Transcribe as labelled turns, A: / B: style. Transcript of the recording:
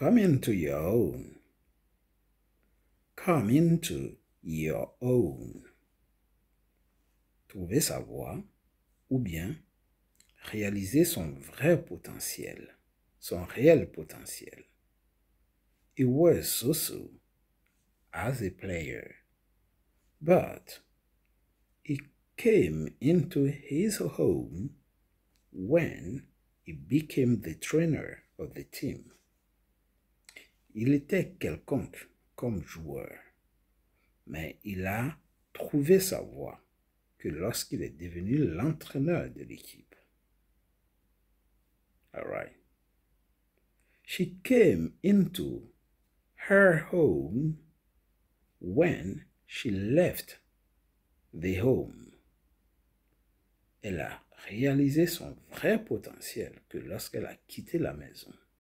A: Come into your own. Come into your own. Trouver sa voie ou bien réaliser son vrai potentiel, son réel potentiel. He was also as a player, but he came into his home when he became the trainer of the team. Il était quelconque comme joueur, mais il a trouvé sa voie que lorsqu'il est devenu l'entraîneur de l'équipe. All right. She came into her home when she left the home. Elle a réalisé son vrai potentiel que lorsqu'elle a quitté la maison.